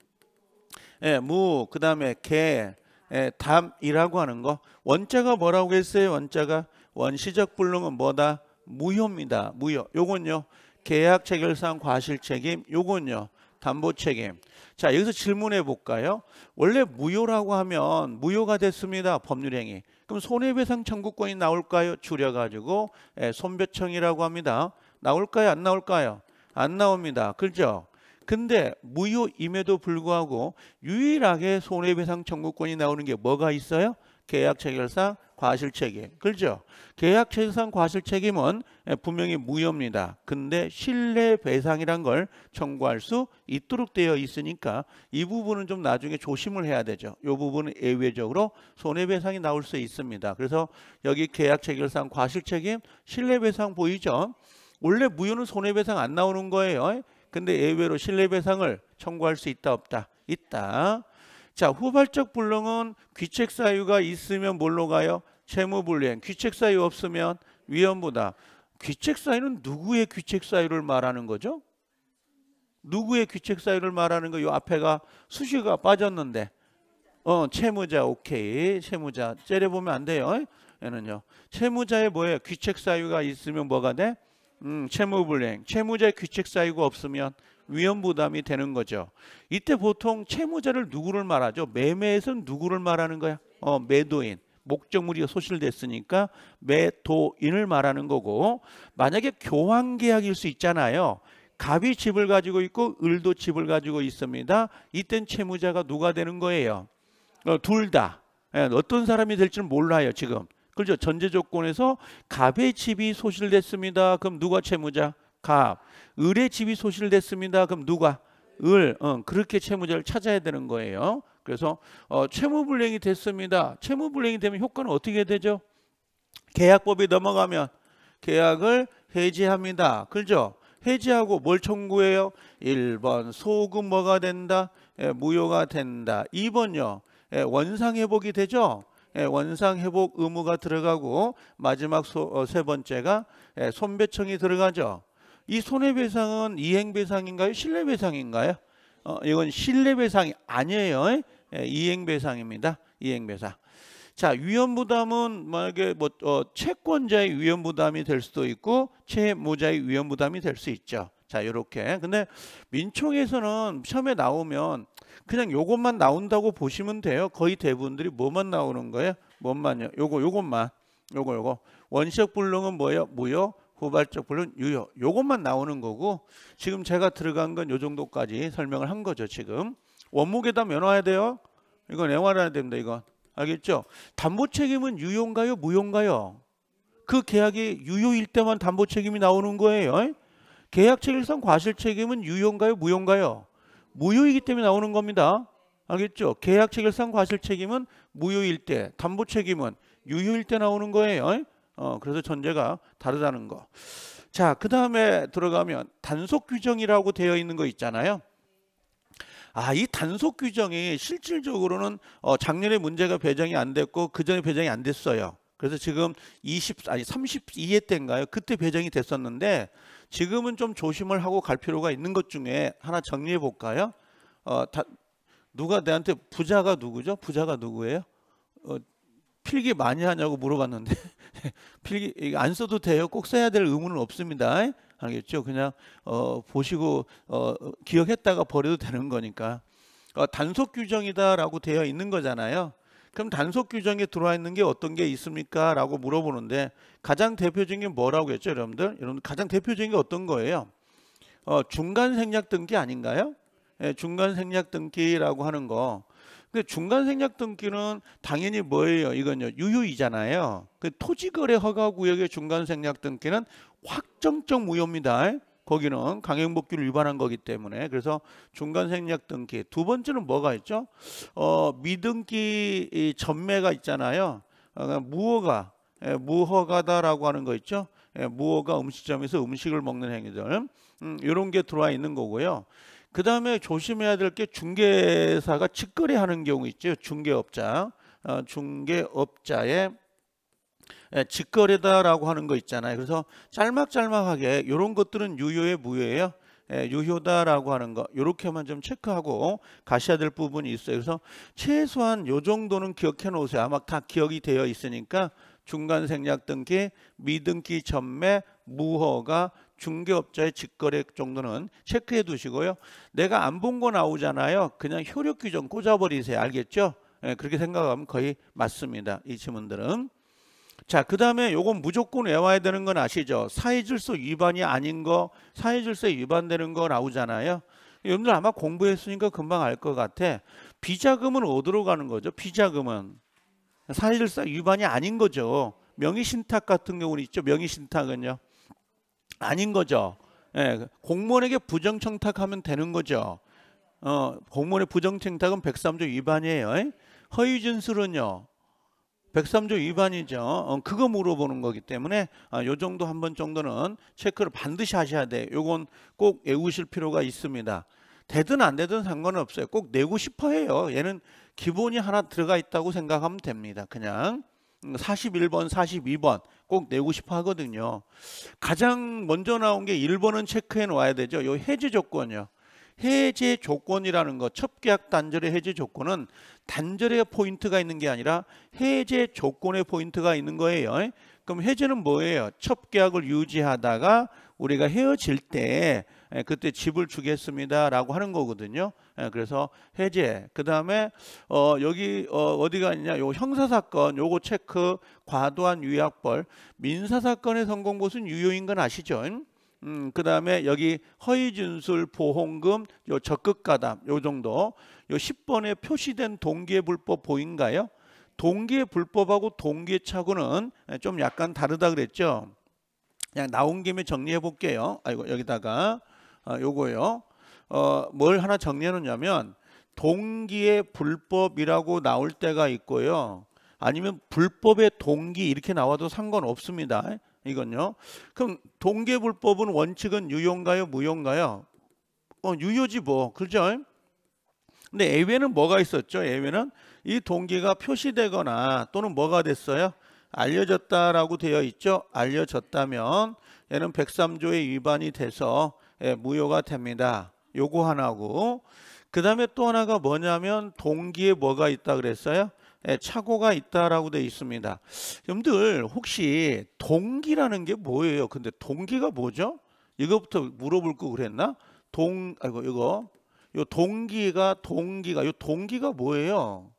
예, 무, 그 다음에 개, 예, 담이라고 하는 거 원자가 뭐라고 했어요? 원자가 원시적 불능은 뭐다? 무효입니다. 무효. 요건요. 계약 체결상 과실 책임. 요건요. 담보 책임. 자, 여기서 질문해 볼까요? 원래 무효라고 하면 무효가 됐습니다. 법률행위. 그럼 손해배상 청구권이 나올까요? 줄여가지고 예, 손배청이라고 합니다. 나올까요? 안 나올까요? 안 나옵니다. 그렇죠? 근데 무효임에도 불구하고 유일하게 손해배상 청구권이 나오는 게 뭐가 있어요? 계약 체결상 과실 책임. 그렇죠? 계약 체결상 과실 책임은 예, 분명히 무효입니다. 근데 신뢰 배상이란 걸 청구할 수 있도록 되어 있으니까 이 부분은 좀 나중에 조심을 해야 되죠. 이 부분은 예외적으로 손해 배상이 나올 수 있습니다. 그래서 여기 계약 체결상 과실 책임, 신뢰 배상 보이죠? 원래 무효는 손해배상 안 나오는 거예요. 근데 예외로 신뢰배상을 청구할 수 있다 없다 있다. 자 후발적 불능은 귀책 사유가 있으면 뭘로 가요? 채무불이행. 귀책 사유 없으면 위험부다. 귀책 사유는 누구의 귀책 사유를 말하는 거죠? 누구의 귀책 사유를 말하는 거요? 앞에가 수시가 빠졌는데. 어, 채무자 오케이. 채무자 째려 보면 안 돼요. 얘는요. 채무자의 뭐예요? 귀책 사유가 있으면 뭐가 돼? 음, 채무불행, 채무자의 귀책 사유가 없으면 위험 부담이 되는 거죠. 이때 보통 채무자를 누구를 말하죠? 매매에서는 누구를 말하는 거야? 어, 매도인. 목적물이 소실됐으니까 매도인을 말하는 거고 만약에 교환 계약일 수 있잖아요. 갑이 집을 가지고 있고 을도 집을 가지고 있습니다. 이땐 채무자가 누가 되는 거예요? 어, 둘 다. 예, 어떤 사람이 될지는 몰라요, 지금. 그렇죠. 전제 조건에서 갑의 집이 소실됐습니다. 그럼 누가 채무자? 갑. 을의 집이 소실됐습니다. 그럼 누가? 을. 어, 그렇게 채무자를 찾아야 되는 거예요. 그래서 어, 채무불행이 됐습니다. 채무불행이 되면 효과는 어떻게 되죠? 계약법이 넘어가면 계약을 해지합니다. 그렇죠? 해지하고 뭘 청구해요? 1번 소금 뭐가 된다? 예, 무효가 된다. 2번요. 예, 원상회복이 되죠? 예, 원상 회복 의무가 들어가고 마지막 소, 어, 세 번째가 예, 손배청이 들어가죠. 이 손해배상은 이행배상인가요? 신뢰배상인가요? 어, 이건 신뢰배상이 아니에요. 예, 이행배상입니다. 이행배상. 자, 위험부담은 만약에 뭐 어, 채권자의 위험부담이 될 수도 있고 채무자의 위험부담이 될 수 있죠. 자, 이렇게 근데 민총에서는 처음에 나오면 그냥 요것만 나온다고 보시면 돼요. 거의 대부분들이 뭐만 나오는 거예요? 뭔만요? 요거 요것만. 요거 요거. 원시적 불능은 뭐예요? 무효. 후발적 불능 유효. 요것만 나오는 거고 지금 제가 들어간 건 요 정도까지 설명을 한 거죠, 지금. 원목에다 면화해야 돼요. 이건 애화해야 됩니다, 이건. 알겠죠? 담보 책임은 유효인가요? 무효인가요? 그 계약이 유효일 때만 담보 책임이 나오는 거예요. 계약 책임상 과실 책임은 유효인가요? 무효인가요? 무효이기 때문에 나오는 겁니다. 알겠죠? 계약 책임상 과실 책임은 무효일 때, 담보 책임은 유효일 때 나오는 거예요. 어, 그래서 전제가 다르다는 거. 자, 그 다음에 들어가면 단속 규정이라고 되어 있는 거 있잖아요. 아, 이 단속 규정이 실질적으로는 어, 작년에 문제가 배정이 안 됐고 그 전에 배정이 안 됐어요. 그래서 지금 20 아니 32회 때인가요? 그때 배정이 됐었는데 지금은 좀 조심을 하고 갈 필요가 있는 것 중에 하나 정리해 볼까요? 어, 다, 누가 내한테 부자가 누구죠? 부자가 누구예요? 어, 필기 많이 하냐고 물어봤는데 필기 안 써도 돼요. 꼭 써야 될 의무는 없습니다. 알겠죠? 그냥 어, 보시고 어, 기억했다가 버려도 되는 거니까 어, 단속 규정이다라고 되어 있는 거잖아요. 그럼 단속 규정에 들어와 있는 게 어떤 게 있습니까? 라고 물어보는데 가장 대표적인 게 뭐라고 했죠 여러분들? 여러분 가장 대표적인 게 어떤 거예요? 어, 중간 생략 등기 아닌가요? 예, 중간 생략 등기라고 하는 거. 근데 중간 생략 등기는 당연히 뭐예요? 이건요 유효이잖아요. 그 토지거래 허가구역의 중간 생략 등기는 확정적 무효입니다. 거기는 강행복귀를 위반한 거기 때문에 그래서 중간 생략 등기 두 번째는 뭐가 있죠? 어, 미등기 전매가 있잖아요. 어, 그러니까 무허가 예, 무허가다라고 하는 거 있죠. 예, 무허가 음식점에서 음식을 먹는 행위들 음, 이런 게 들어와 있는 거고요. 그 다음에 조심해야 될 게 중개사가 직거래하는 경우 있죠. 중개업자 어, 중개업자의 예, 직거래다라고 하는 거 있잖아요. 그래서 짤막짤막하게 이런 것들은 유효의 무효예요. 예, 유효다라고 하는 거 이렇게만 좀 체크하고 가셔야 될 부분이 있어요. 그래서 최소한 요 정도는 기억해 놓으세요. 아마 다 기억이 되어 있으니까 중간 생략 등기, 미등기 전매, 무허가, 중개업자의 직거래 정도는 체크해 두시고요. 내가 안 본 거 나오잖아요. 그냥 효력 규정 꽂아버리세요. 알겠죠? 예, 그렇게 생각하면 거의 맞습니다. 이질문들은 자, 그 다음에 요건 무조건 외워야 되는 건 아시죠? 사회질서 위반이 아닌 거, 사회질서에 위반되는 거 나오잖아요. 여러분들 아마 공부했으니까 금방 알 것 같아. 비자금은 어디로 가는 거죠? 비자금은. 사회질서 위반이 아닌 거죠. 명의신탁 같은 경우는 있죠. 명의신탁은요. 아닌 거죠. 예, 공무원에게 부정청탁하면 되는 거죠. 어, 공무원의 부정청탁은 103조 위반이에요. 허위진술은요. 103조 위반이죠. 어, 그거 물어보는 거기 때문에 아, 요 정도 한 번 정도는 체크를 반드시 하셔야 돼. 요건 꼭 외우실 필요가 있습니다. 되든 안 되든 상관없어요. 꼭 내고 싶어 해요. 얘는 기본이 하나 들어가 있다고 생각하면 됩니다. 그냥 41번, 음, 42번 꼭 내고 싶어 하거든요. 가장 먼저 나온 게 1번은 체크해 놓아야 되죠. 요 해지 조건이요. 해제 조건이라는 거, 첩계약 단절의 해제 조건은 단절의 포인트가 있는 게 아니라 해제 조건의 포인트가 있는 거예요. 그럼 해제는 뭐예요? 첩 계약을 유지하다가 우리가 헤어질 때 예, 그때 집을 주겠습니다라고 하는 거거든요. 예, 그래서 해제. 그 다음에 어 여기 어 디가 있냐? 요 형사 사건, 요거 체크, 과도한 위약벌, 민사 사건의 성공 곳은 유효인 건 아시죠? 음, 그다음에 여기 허위 진술 보험금 요 적극 가담 요 정도. 요 10번에 표시된 동기의 불법 보인가요? 동기의 불법하고 동기의착오는좀 예, 약간 다르다 그랬죠. 그냥 나온 김에 정리해 볼게요. 아이고 여기다가 아, 요거요. 어, 뭘 하나 정리해 놓냐면 동기의 불법이라고 나올 때가 있고요. 아니면 불법의 동기 이렇게 나와도 상관없습니다. 이건요. 그럼 동계불법은 원칙은 유효인가요? 무효인가요? 어, 유효지 뭐. 그죠? 근데 예외는 뭐가 있었죠? 예외는 이 동기가 표시되거나 또는 뭐가 됐어요? 알려졌다라고 되어 있죠. 알려졌다면 얘는 1 0 3조에 위반이 돼서 예, 무효가 됩니다. 요거 하나고 그 다음에 또 하나가 뭐냐면 동기에 뭐가 있다 그랬어요? 예, 착오가 있다라고 되어 있습니다. 여러분들 혹시 동기라는 게 뭐예요? 근데 동기가 뭐죠? 이거부터 물어볼 거 그랬나? 동 아이고 이거 요 동기가 동기가 요 동기가 뭐예요?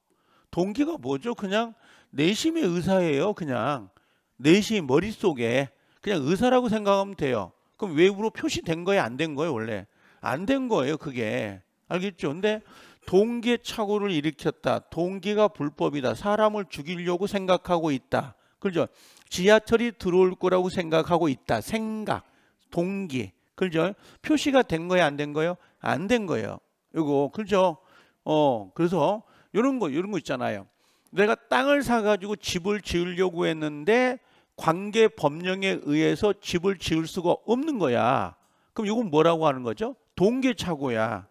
동기가 뭐죠? 그냥 내심의 의사예요. 그냥 내심 머릿속에 그냥 의사라고 생각하면 돼요. 그럼 외부로 표시된 거예요? 안 된 거예요? 원래 안 된 거예요. 그게 알겠죠? 근데 동계착오를 일으켰다. 동기가 불법이다. 사람을 죽이려고 생각하고 있다. 그죠? 지하철이 들어올 거라고 생각하고 있다. 생각, 동기. 그죠? 표시가 된거야안 된거요안 된 거예요. 이거 그죠? 어, 그래서 이런 거, 이런 거 있잖아요. 내가 땅을 사가지고 집을 지으려고 했는데 관계 법령에 의해서 집을 지을 수가 없는 거야. 그럼 이건 뭐라고 하는 거죠? 동계착오야.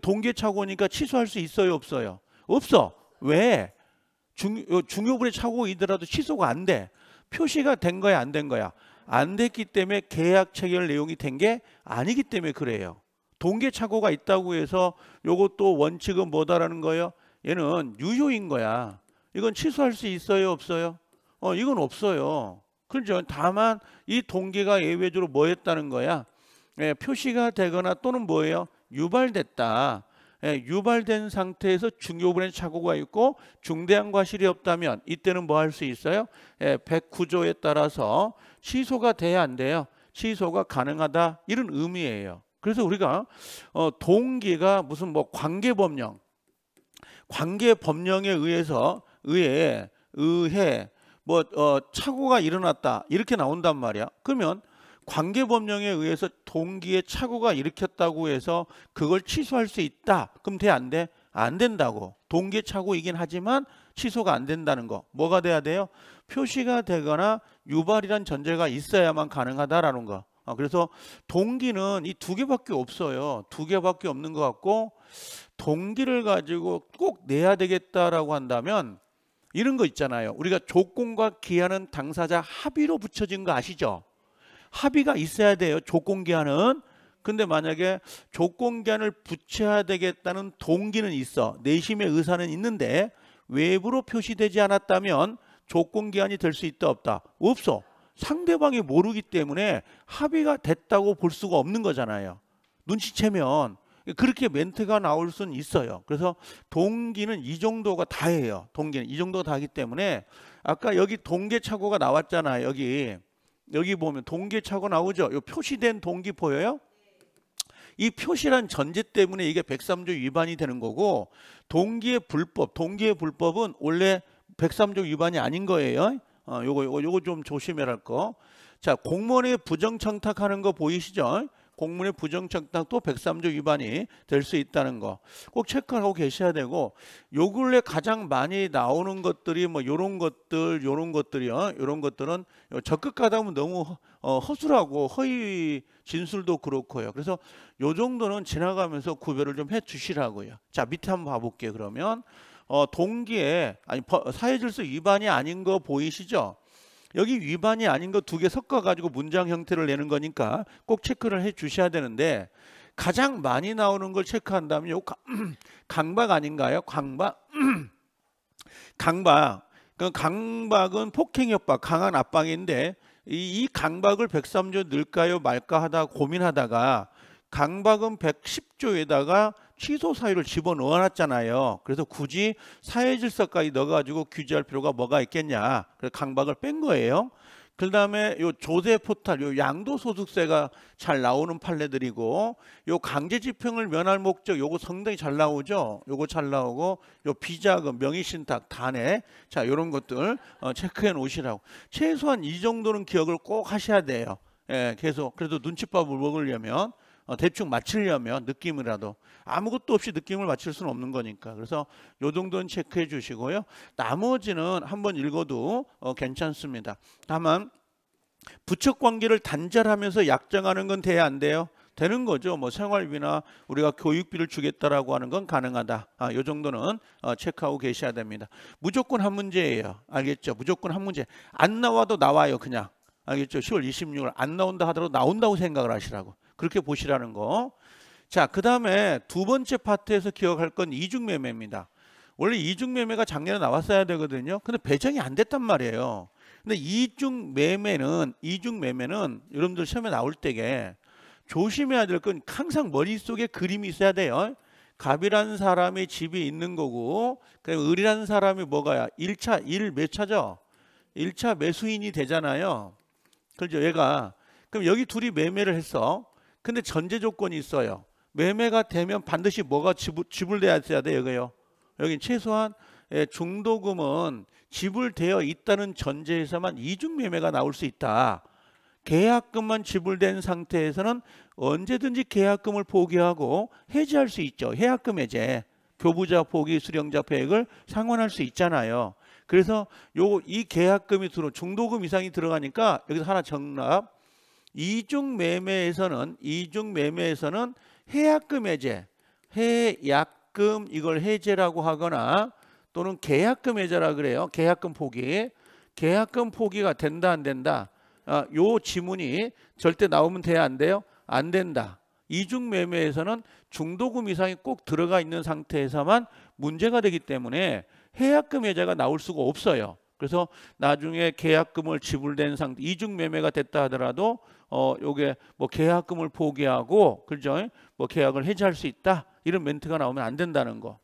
동계차고 오니까 취소할 수 있어요 없어요? 없어. 왜? 중, 어, 중요불에 차고 이더라도 취소가 안 돼. 표시가 된 거야 안 된 거야? 안 됐기 때문에 계약 체결 내용이 된 게 아니기 때문에 그래요. 동계착오가 있다고 해서 요것도 원칙은 뭐다라는 거예요? 얘는 유효인 거야. 이건 취소할 수 있어요, 없어요? 어, 이건 없어요. 그렇죠. 다만 이 동계가 예외적으로 뭐였다는 거야? 예, 표시가 되거나 또는 뭐예요? 유발됐다. 예, 유발된 상태에서 중요분해 착오가 있고 중대한 과실이 없다면 이때는 뭐 할 수 있어요? 109조에 예, 따라서 취소가 돼야 안 돼요. 취소가 가능하다 이런 의미예요. 그래서 우리가 어, 동기가 무슨 뭐 관계법령, 관계법령에 의해서 의해 의해 뭐 어, 착오가 일어났다 이렇게 나온단 말이야. 그러면 관계법령에 의해서 동기의 착오가 일으켰다고 해서 그걸 취소할 수 있다. 그럼 돼 안 돼? 안 된다고. 동기의 착오이긴 하지만 취소가 안 된다는 거. 뭐가 돼야 돼요? 표시가 되거나 유발이란 전제가 있어야만 가능하다라는 거. 아, 그래서 동기는 이 두 개밖에 없어요. 두 개밖에 없는 것 같고 동기를 가지고 꼭 내야 되겠다라고 한다면 이런 거 있잖아요. 우리가 조건과 기한은 당사자 합의로 붙여진 거 아시죠? 합의가 있어야 돼요. 조건기한은. 근데 만약에 조건기한을 붙여야 되겠다는 동기는 있어. 내심의 의사는 있는데 외부로 표시되지 않았다면 조건기한이 될 수 있다 없다. 없어. 상대방이 모르기 때문에 합의가 됐다고 볼 수가 없는 거잖아요. 눈치채면 그렇게 멘트가 나올 수는 있어요. 그래서 동기는 이 정도가 다예요. 동기는 이 정도가 다기 때문에 아까 여기 동계 착오가 나왔잖아요. 여기 여기 보면 동기차고 나오죠. 요 표시된 동기 보여요? 이 표시란 전제 때문에 이게 103조 위반이 되는 거고 동기의 불법, 동기의 불법은 원래 103조 위반이 아닌 거예요. 어, 요거 요거 요거 좀 조심해라 할 거. 자, 공무원의 부정 청탁하는 거 보이시죠? 공문의 부정정당도 103조 위반이 될 수 있다는 거 꼭 체크하고 계셔야 되고 요 근래 가장 많이 나오는 것들이 뭐 요런 것들 요런 것들이요 요런 것들은 적극 가다 보면 너무 어, 허술하고 허위 진술도 그렇고요 그래서 요 정도는 지나가면서 구별을 좀 해 주시라고요 자 밑에 한번 봐볼게요 그러면 어 동기에 아니 사회질서 위반이 아닌 거 보이시죠 여기 위반이 아닌 거 두 개 섞어 가지고 문장 형태를 내는 거니까 꼭 체크를 해 주셔야 되는데 가장 많이 나오는 걸 체크한다면 요 강박 아닌가요? 강박. 강박. 그 강박은 폭행 협박, 강한 압박인데 이, 강박을 103조 늘까요 말까 하다 고민하다가 강박은 110조에다가 취소 사유를 집어넣어놨잖아요. 그래서 굳이 사회 질서까지 넣어가지고 규제할 필요가 뭐가 있겠냐. 그래서 강박을 뺀 거예요. 그 다음에 요 조세 포탈, 요 양도소득세가 잘 나오는 판례들이고, 요 강제집행을 면할 목적, 요거 상당히 잘 나오죠. 요거 잘 나오고, 요 비자금, 그 명의신탁, 단해, 자 요런 것들 어, 체크해 놓으시라고. 최소한 이 정도는 기억을 꼭 하셔야 돼요. 예, 계속. 그래도 눈칫밥을 먹으려면 어, 대충 맞추려면 느낌이라도 아무것도 없이 느낌을 맞출 수는 없는 거니까 그래서 요 정도는 체크해 주시고요. 나머지는 한번 읽어도 어, 괜찮습니다. 다만 부척 관계를 단절하면서 약정하는 건 돼야 안 돼요. 되는 거죠. 뭐 생활비나 우리가 교육비를 주겠다라고 하는 건 가능하다. 아, 요 정도는 어, 체크하고 계셔야 됩니다. 무조건 한 문제예요. 알겠죠? 무조건 한 문제. 안 나와도 나와요, 그냥. 알겠죠? 10월 26일 안 나온다 하더라도 나온다고 생각을 하시라고. 그렇게 보시라는 거. 자, 그다음에 두 번째 파트에서 기억할 건 이중 매매입니다. 원래 이중 매매가 작년에 나왔어야 되거든요. 근데 배정이 안 됐단 말이에요. 근데 이중 매매는 이중 매매는 여러분들 시험에 나올 때게 조심해야 될 건 항상 머릿속에 그림이 있어야 돼요. 갑이라는 사람이 집이 있는 거고 그다음 을이라는 사람이 뭐가야? 1차 1 매차죠. 1차 매수인이 되잖아요. 그렇죠. 얘가 그럼 여기 둘이 매매를 했어. 근데 전제 조건이 있어요. 매매가 되면 반드시 뭐가 지불, 지불돼야 돼요. 이거요. 여기 최소한 예, 중도금은 지불되어 있다는 전제에서만 이중 매매가 나올 수 있다. 계약금만 지불된 상태에서는 언제든지 계약금을 포기하고 해지할 수 있죠. 해약금 해제. 교부자 포기 수령자 폐액을 상환할 수 있잖아요. 그래서 요이 계약금이 들어 중도금 이상이 들어가니까 여기서 하나 정답 이중 매매에서는 이중 매매에서는 해약금 해제, 해약금 이걸 해제라고 하거나 또는 계약금 해제라 그래요. 계약금 포기. 계약금 포기가 된다 안 된다. 아, 요 지문이 절대 나오면 돼야 안 돼요? 안 된다. 이중 매매에서는 중도금 이상이 꼭 들어가 있는 상태에서만 문제가 되기 때문에 해약금 해제가 나올 수가 없어요. 그래서 나중에 계약금을 지불된 상태 이중 매매가 됐다 하더라도 어 요게 뭐 계약금을 포기하고 그죠? 뭐 계약을 해지할 수 있다. 이런 멘트가 나오면 안 된다는 거.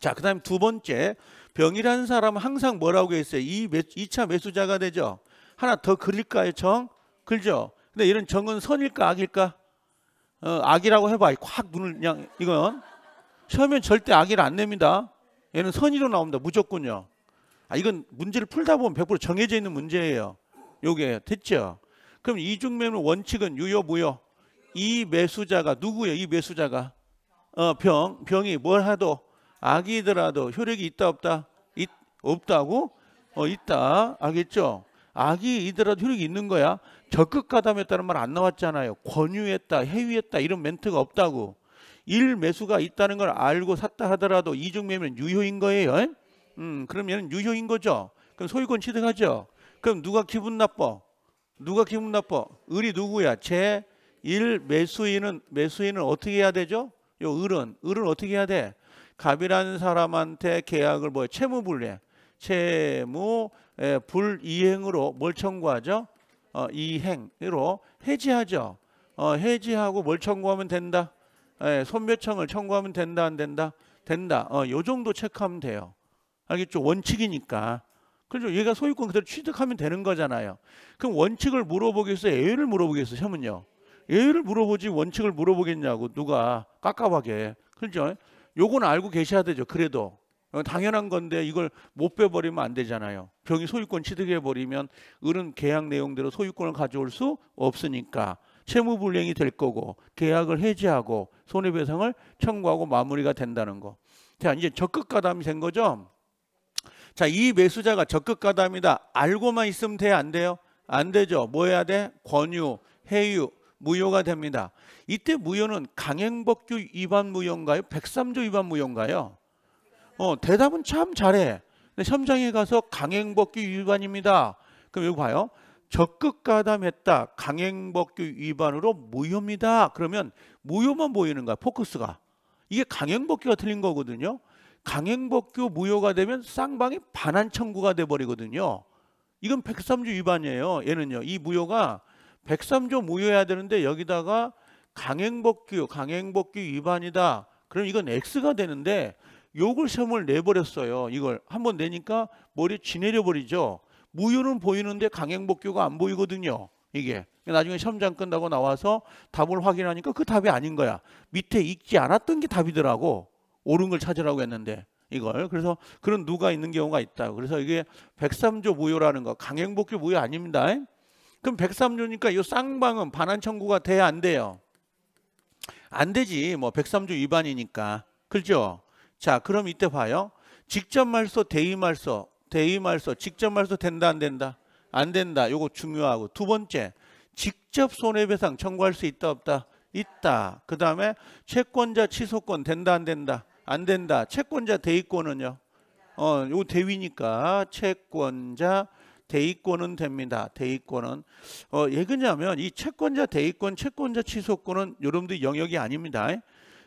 자, 그다음에 두 번째. 병이라는 사람은 항상 뭐라고 했어요? 이 2차 매수자가 되죠. 하나 더 그릴까요, 정? 그죠? 근데 이런 정은 선일까 악일까? 어, 악이라고 해봐. 확 눈을 그냥 이건 처음엔 절대 악이를 안 냅니다. 얘는 선의로 나옵니다. 무조건요. 아, 이건 문제를 풀다 보면 100% 정해져 있는 문제예요. 요게 됐죠? 그럼 이중매물 원칙은 유효 무효. 이 매수자가 누구예요? 이 매수자가 어, 병 병이 뭘 하도 악이더라도 효력이 있다 없다 있, 없다고 어, 있다 알겠죠? 악이더라도 효력이 있는 거야. 적극 가담했다는 말 안 나왔잖아요. 권유했다, 해유했다 이런 멘트가 없다고. 일 매수가 있다는 걸 알고 샀다 하더라도 이중 매물은 유효인 거예요. 음, 그러면 유효인 거죠. 그럼 소유권 취득하죠. 그럼 누가 기분 나빠? 누가 기분 나빠? 을이 누구야? 제일 매수인은 매수인은 어떻게 해야 되죠? 요 을은 을은 어떻게 해야 돼? 갑이라는 사람한테 계약을 뭐 채무 불이 예, 채무 불이행으로 뭘 청구하죠? 어, 이행으로 해지하죠. 어, 해지하고 뭘 청구하면 된다. 에, 예, 손묘청을 청구하면 된다 안 된다? 된다. 어, 요 정도 체크하면 돼요. 알겠죠? 원칙이니까. 그렇죠? 얘가 소유권 그대로 취득하면 되는 거잖아요. 그럼 원칙을 물어보기 위해서 예외를 물어보겠어? 혐은요. 예외를 물어보지 원칙을 물어보겠냐고 누가 깝깝하게. 그렇죠? 요건 알고 계셔야 되죠. 그래도 어, 당연한 건데 이걸 못 빼버리면 안 되잖아요. 병이 소유권 취득해버리면 을은 계약 내용대로 소유권을 가져올 수 없으니까 채무불이행이 될 거고 계약을 해지하고 손해배상을 청구하고 마무리가 된다는 거. 자 이제 적극 가담이 된 거죠. 자, 이 매수자가 적극 가담이다. 알고만 있으면 돼? 안 돼요? 안 되죠. 뭐 해야 돼? 권유, 해유, 무효가 됩니다. 이때 무효는 강행법규 위반 무효인가요? 103조 위반 무효인가요? 어, 대답은 참 잘해. 근데 현장에 가서 강행법규 위반입니다. 그럼 여기 봐요. 적극 가담했다. 강행법규 위반으로 무효입니다. 그러면 무효만 보이는 거야. 포커스가. 이게 강행법규가 틀린 거거든요. 강행법규 무효가 되면 쌍방이 반환 청구가 돼 버리거든요. 이건 103조 위반이에요. 얘는요. 이 무효가 103조 무효해야 되는데 여기다가 강행법규 강행법규 위반이다. 그럼 이건 X가 되는데 욕을 시험을 내버렸어요. 이걸 한 번 내니까 머리에 지내려 버리죠. 무효는 보이는데 강행복규가 안 보이거든요. 이게 나중에 시험장 끝나고 나와서 답을 확인하니까 그 답이 아닌 거야. 밑에 읽지 않았던 게 답이더라고. 옳은 걸 찾으라고 했는데 이걸 그래서 그런 누가 있는 경우가 있다. 그래서 이게 103조 무효라는 거 강행복귀 무효 아닙니다. 그럼 103조니까 이 쌍방은 반환 청구가 돼야 안 돼요. 안 되지. 뭐 103조 위반이니까. 그렇죠? 자, 그럼 이때 봐요. 직접 말소, 대의 말소, 대의 말소, 직접 말소 된다 안 된다? 안 된다. 요거 중요하고 두 번째. 직접 손해배상 청구할 수 있다 없다? 있다. 그다음에 채권자 취소권 된다 안 된다? 안 된다. 채권자 대위권은요. 어, 요 대위니까 채권자 대위권은 됩니다. 대위권은 어, 예그냐면 이 채권자 대위권, 채권자 취소권은 여러분들 영역이 아닙니다.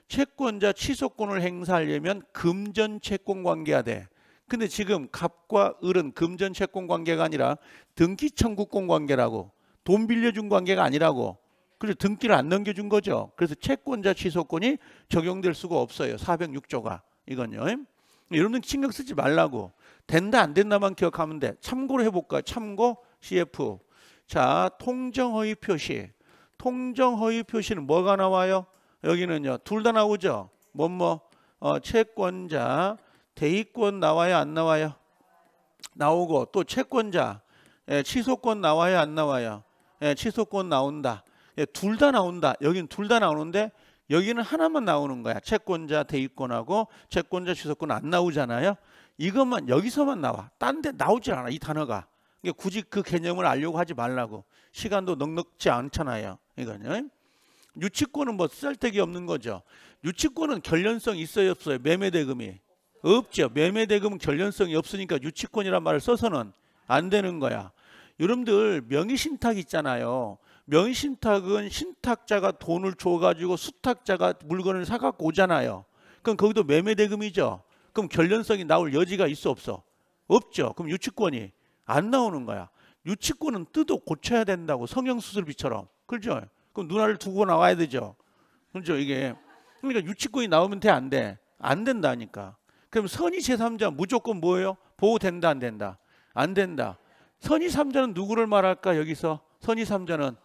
채권자 취소권을 행사하려면 금전 채권 관계가 돼. 근데 지금 갑과 을은 금전 채권 관계가 아니라 등기 청구권 관계라고 돈 빌려준 관계가 아니라고 그래서 등기를 안 넘겨준 거죠. 그래서 채권자 취소권이 적용될 수가 없어요. 406조가 이건요. 여러분들 신경 쓰지 말라고. 된다 안 된다만 기억하면 돼. 참고로 해볼까? 참고 CF. 자 통정허위 표시. 통정허위 표시는 뭐가 나와요? 여기는요. 둘 다 나오죠. 뭐뭐 뭐? 어, 채권자 대위권 나와요 안 나와요? 나오고 또 채권자 예, 취소권 나와요 안 나와요? 예, 취소권 나온다. 예, 둘 다 나온다. 여기는 둘 다 나오는데 여기는 하나만 나오는 거야. 채권자 대입권하고 채권자 취소권 안 나오잖아요. 이것만 여기서만 나와. 딴 데 나오질 않아. 이 단어가. 그러니까 굳이 그 개념을 알려고 하지 말라고. 시간도 넉넉지 않잖아요. 이거는. 유치권은 뭐 쓸데기 없는 거죠. 유치권은 결연성 있어요, 없어요? 매매 대금이. 없죠. 매매 대금은 결연성이 없으니까 유치권이란 말을 써서는 안 되는 거야. 여러분들 명의 신탁 있잖아요. 명신탁은 의 신탁자가 돈을 줘가지고 수탁자가 물건을 사갖고 오잖아요. 그럼 거기도 매매대금이죠. 그럼 결련성이 나올 여지가 있어 없어? 없죠. 그럼 유치권이 안 나오는 거야. 유치권은 뜯어 고쳐야 된다고 성형수술비처럼. 그렇죠? 그럼 누나를 두고 나와야 되죠. 그렇죠? 이게. 그러니까 유치권이 나오면 돼? 안 돼? 안 된다니까. 그럼 선의 제3자 무조건 뭐예요? 보호된다 안 된다? 안 된다. 선의 3자는 누구를 말할까 여기서? 선의 3자는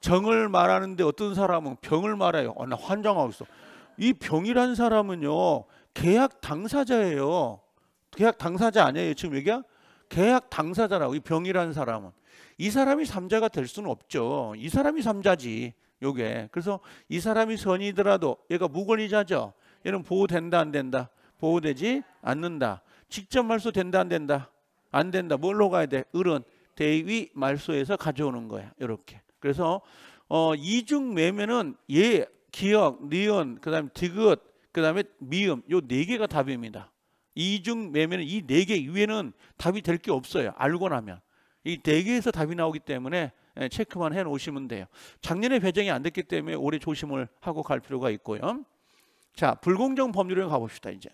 정을 말하는데 어떤 사람은 병을 말해요. 아, 나 환장하고 있어. 이 병이란 사람은요. 계약 당사자예요. 계약 당사자 아니에요. 지금 얘기야? 계약 당사자라고 이 병이란 사람은 이 사람이 삼자가 될 수는 없죠. 이 사람이 삼자지. 요게. 그래서 이 사람이 선이더라도 얘가 무권리자죠. 얘는 보호된다 안 된다. 보호되지 않는다. 직접 말소 된다 안 된다. 안 된다. 뭘로 가야 돼? 을은 대위 말소에서 가져오는 거야. 이렇게. 그래서 어, 이중 매매는 예, 기억, 니은, 그다음에 디귿, 그다음에 미음 요 네 개가 답입니다. 이중 매매는 이네 개 이외에는 답이 될 게 없어요. 알고 나면 이 네 개에서 답이 나오기 때문에 예, 체크만 해 놓으시면 돼요. 작년에 배정이 안 됐기 때문에 올해 조심을 하고 갈 필요가 있고요. 자, 불공정 법률을 가봅시다 이제.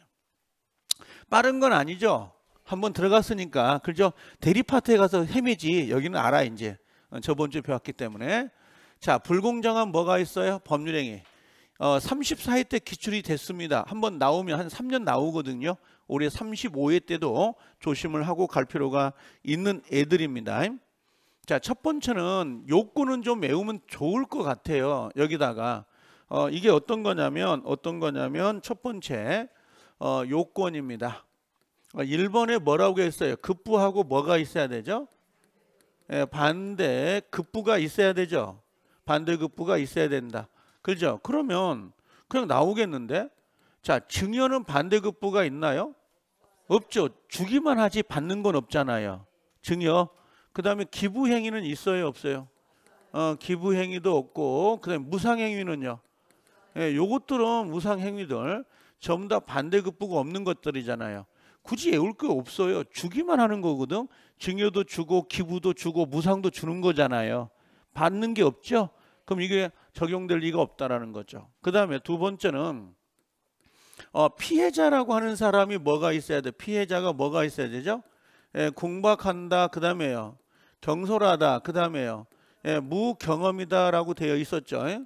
빠른 건 아니죠. 한번 들어갔으니까 그죠? 대리파트에 가서 헤매지 여기는 알아 이제 어, 저번 주에 배웠기 때문에 자 불공정한 뭐가 있어요? 법률행위 어, 34회 때 기출이 됐습니다. 한번 나오면 한 3년 나오거든요. 올해 35회 때도 조심을 하고 갈 필요가 있는 애들입니다. 자, 첫 번째는 요구는좀 외우면 좋을 것 같아요. 여기다가 어, 이게 어떤 거냐면 어떤 거냐면 첫 번째 어, 요건입니다. 1번에 어, 뭐라고 했어요? 급부하고 뭐가 있어야 되죠? 예, 반대 급부가 있어야 되죠. 반대 급부가 있어야 된다. 그죠? 렇 그러면 그냥 나오겠는데? 자, 증여는 반대 급부가 있나요? 없죠. 주기만 하지 받는 건 없잖아요. 증여. 그다음에 기부 행위는 있어요, 없어요? 어, 기부 행위도 없고 그다음에 무상 행위는요. 예, 요것들은 무상 행위들 전부 다 반대 급부가 없는 것들이잖아요. 굳이 외울게 없어요. 주기만 하는 거거든. 증여도 주고 기부도 주고 무상도 주는 거잖아요. 받는 게 없죠. 그럼 이게 적용될 리가 없다라는 거죠. 그 다음에 두 번째는 어, 피해자라고 하는 사람이 뭐가 있어야 돼? 피해자가 뭐가 있어야 되죠? 예, 공박한다. 그 다음에요. 경솔하다. 그 다음에요. 예, 무경험이다라고 되어 있었죠. 예?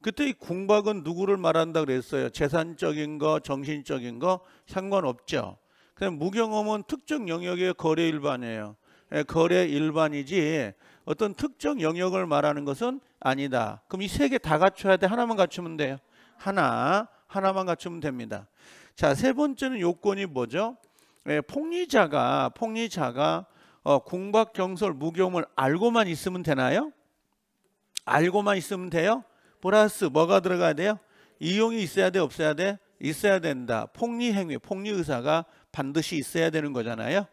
그때 이 공박은 누구를 말한다 그랬어요. 재산적인 거, 정신적인 거 상관없죠. 그냥 무경험은 특정 영역의 거래 일반이에요. 예, 거래 일반이지 어떤 특정 영역을 말하는 것은 아니다. 그럼 이 세 개 다 갖춰야 돼. 하나만 갖추면 돼요. 하나, 하나만 갖추면 됩니다. 자, 세 번째는 요건이 뭐죠? 예, 폭리자가 폭리자가 어, 궁박 경설 무경을 알고만 있으면 되나요? 알고만 있으면 돼요? 플러스 뭐가 들어가야 돼요? 이용이 있어야 돼 없어야 돼? 있어야 된다. 폭리 행위, 폭리 의사가 반드시 있어야 되는 거잖아요.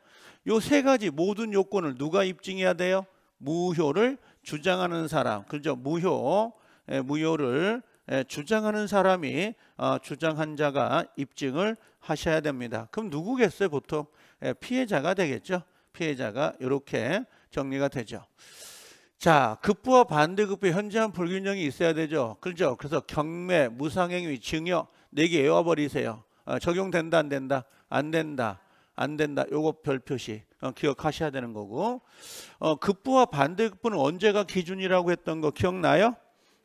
요 세 가지 모든 요건을 누가 입증해야 돼요? 무효를 주장하는 사람. 그죠? 무효. 에, 예, 무효를 에, 예, 주장하는 사람이 어, 주장한 자가 입증을 하셔야 됩니다. 그럼 누구겠어요? 보통 에, 예, 피해자가 되겠죠. 피해자가 이렇게 정리가 되죠. 자, 급부와 반대급부 현저한 불균형이 있어야 되죠. 그렇죠. 그래서 경매, 무상행위, 증여 네개 외워버리세요. 어, 적용된다 안 된다 안 된다. 안 된다. 요거 별 표시 어, 기억하셔야 되는 거고 어, 급부와 반대급부는 언제가 기준이라고 했던 거 기억나요?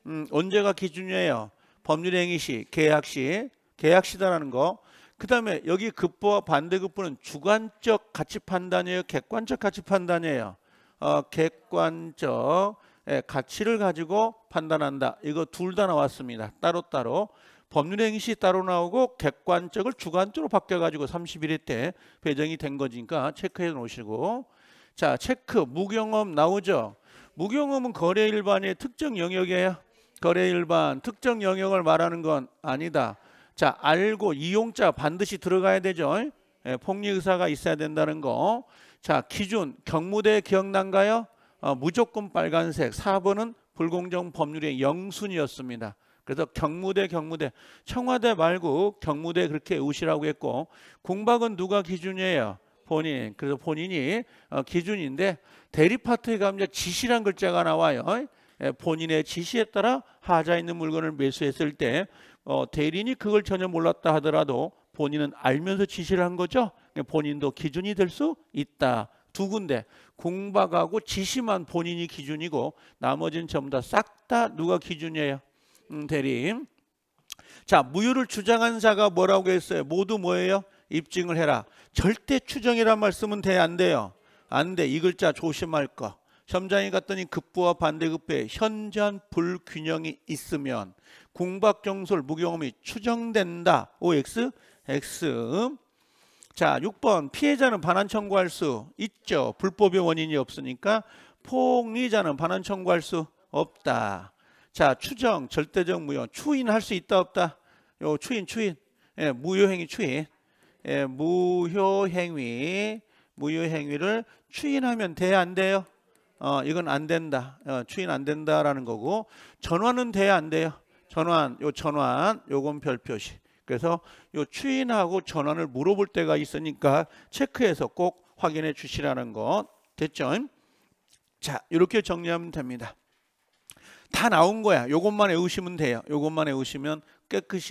음, 언제가 기준이에요? 법률행위 시, 계약 시, 계약 시다라는 거. 그 다음에 여기 급부와 반대급부는 주관적 가치 판단이에요? 객관적 가치 판단이에요? 어, 객관적 예, 가치를 가지고 판단한다. 이거 둘 다 나왔습니다. 따로따로. 따로. 법률 행시 따로 나오고 객관적을 주관적으로 바뀌어가지고 31회 때 배정이 된 거니까 체크해 놓으시고 자 체크 무경험 나오죠. 무경험은 거래 일반의 특정 영역에 거래 일반 특정 영역을 말하는 건 아니다. 자 알고 이용자 반드시 들어가야 되죠. 예, 폭리 의사가 있어야 된다는 거. 자 기준 경무대 기억난가요? 어, 무조건 빨간색 4번은 불공정 법률의 영순이었습니다. 그래서 경무대 경무대 청와대 말고 경무대 그렇게 우시라고 했고 공박은 누가 기준이에요? 본인. 그래서 본인이 어, 기준인데 대리파트에 가면 지시란 글자가 나와요. 예, 본인의 지시에 따라 하자 있는 물건을 매수했을 때 어, 대리인이 그걸 전혀 몰랐다 하더라도 본인은 알면서 지시를 한 거죠. 그러니까 본인도 기준이 될 수 있다. 두 군데 공박하고 지시만 본인이 기준이고 나머지는 전부 다 싹 다 누가 기준이에요? 음, 대리임. 자, 무효를 주장한 자가 뭐라고 했어요? 모두 뭐예요? 입증을 해라. 절대 추정이란 말씀은 돼 안 돼요? 안 돼. 이 글자 조심할 거. 점장이 갔더니 급부와 반대급부에 현저 불균형이 있으면 공박정솔 무경험이 추정된다. OX X. 자, 6번 피해자는 반환 청구할 수 있죠. 불법의 원인이 없으니까 폭리자는 반환 청구할 수 없다. 자, 추정, 절대적 무효. 추인할 수 있다 없다. 요 추인, 추인. 예, 무효행위 추인. 예, 무효행위, 무효행위를 추인하면 돼, 야안 돼요? 어, 이건 안 된다. 어, 추인 안 된다라는 거고 전환은 돼야 안 돼요. 전환, 요 전환, 요건 별 표시. 그래서 요 추인하고 전환을 물어볼 때가 있으니까 체크해서 꼭 확인해 주시라는 거 됐죠? 자, 이렇게 정리하면 됩니다. 다 나온 거야. 요것만 외우시면 돼요. 요것만 외우시면 깨끗이